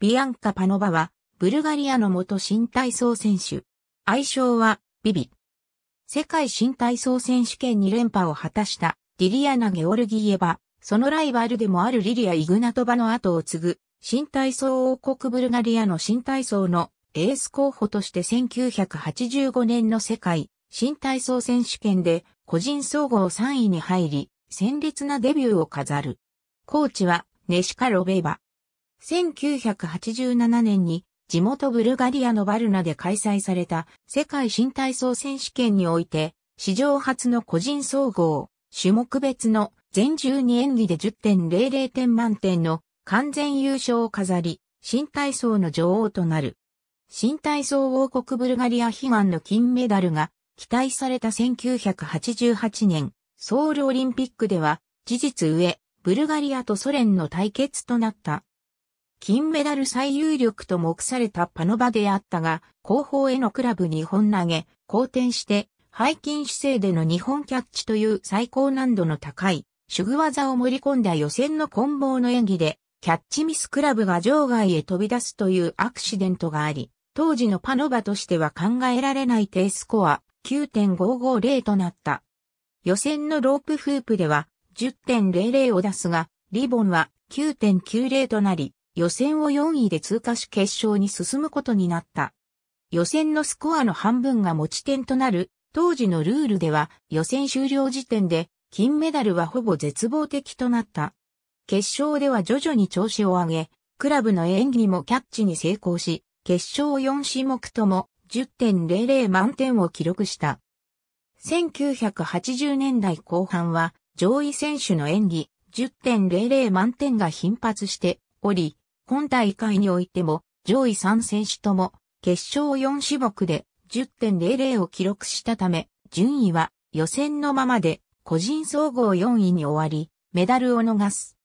ビアンカ・パノバは、ブルガリアの元新体操選手。愛称は、ビビ。世界新体操選手権2連覇を果たしたディリアナ・ゲオルギーエバ、そのライバルでもあるリリア・イグナトバの後を継ぐ、新体操王国ブルガリアの新体操のエース候補として1985年の世界新体操選手権で個人総合3位に入り、鮮烈なデビューを飾る。コーチはネシカ・ロベーバ。1987年に地元ブルガリアのバルナで開催された世界新体操選手権において史上初の個人総合、種目別の全12演技で10.00点満点の完全優勝を飾り、新体操の女王となる。新体操王国ブルガリア悲願の金メダルが期待された1988年、ソウルオリンピックでは、事実上、ブルガリアとソ連の対決となった。金メダル最有力と目されたパノバであったが、後方へのクラブ2本投げ、後転して、背筋姿勢での2本キャッチという最高難度の高い、手具技を盛り込んだ予選の混合の演技で、キャッチミスクラブが場外へ飛び出すというアクシデントがあり、当時のパノバとしては考えられない低スコア9.550となった。予選のロープフープでは10.00を出すが、リボンは9.90となり、予選を4位で通過し決勝に進むことになった。予選のスコアの半分が持ち点となる、当時のルールでは予選終了時点で金メダルはほぼ絶望的となった。決勝では徐々に調子を上げ、クラブの演技もキャッチに成功し、決勝4種目とも10.00満点を記録した。1980年代後半は上位選手の演技10.00満点が頻発しており、今大会においても、上位3選手とも、決勝4種目で10.00を記録したため、順位は予選のままで個人総合4位に終わり、メダルを逃す。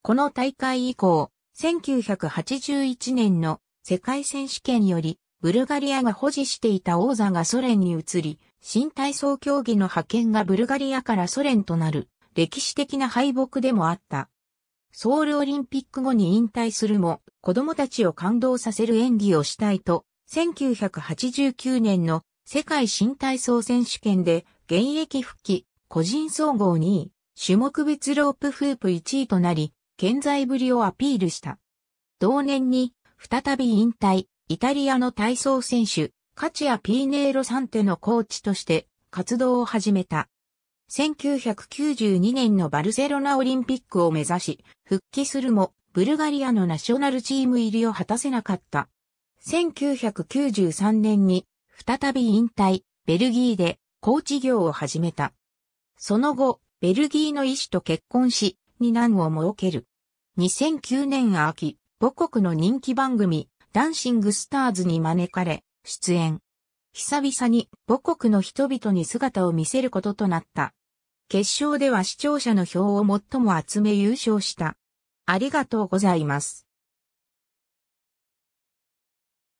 この大会以降、1981年の世界選手権より、ブルガリアが保持していた王座がソ連に移り、新体操競技の派遣がブルガリアからソ連となる歴史的な敗北でもあった。ソウルオリンピック後に引退するも、子供たちを感動させる演技をしたいと、1989年の世界新体操選手権で現役復帰、個人総合2位、種目別ロープフープ1位となり、健在ぶりをアピールした。同年に、再び引退、イタリアの体操選手、カチア・ピーネーロ・サンテのコーチとして活動を始めた。1992年のバルセロナオリンピックを目指し、復帰するも、ブルガリアのナショナルチーム入りを果たせなかった。1993年に、再び引退、ベルギーで、コーチ業を始めた。その後、ベルギーの医師と結婚し、二男を設ける。2009年秋、母国の人気番組、ダンシングスターズに招かれ、出演。久々に母国の人々に姿を見せることとなった。決勝では視聴者の票を最も集め優勝した。ありがとうございます。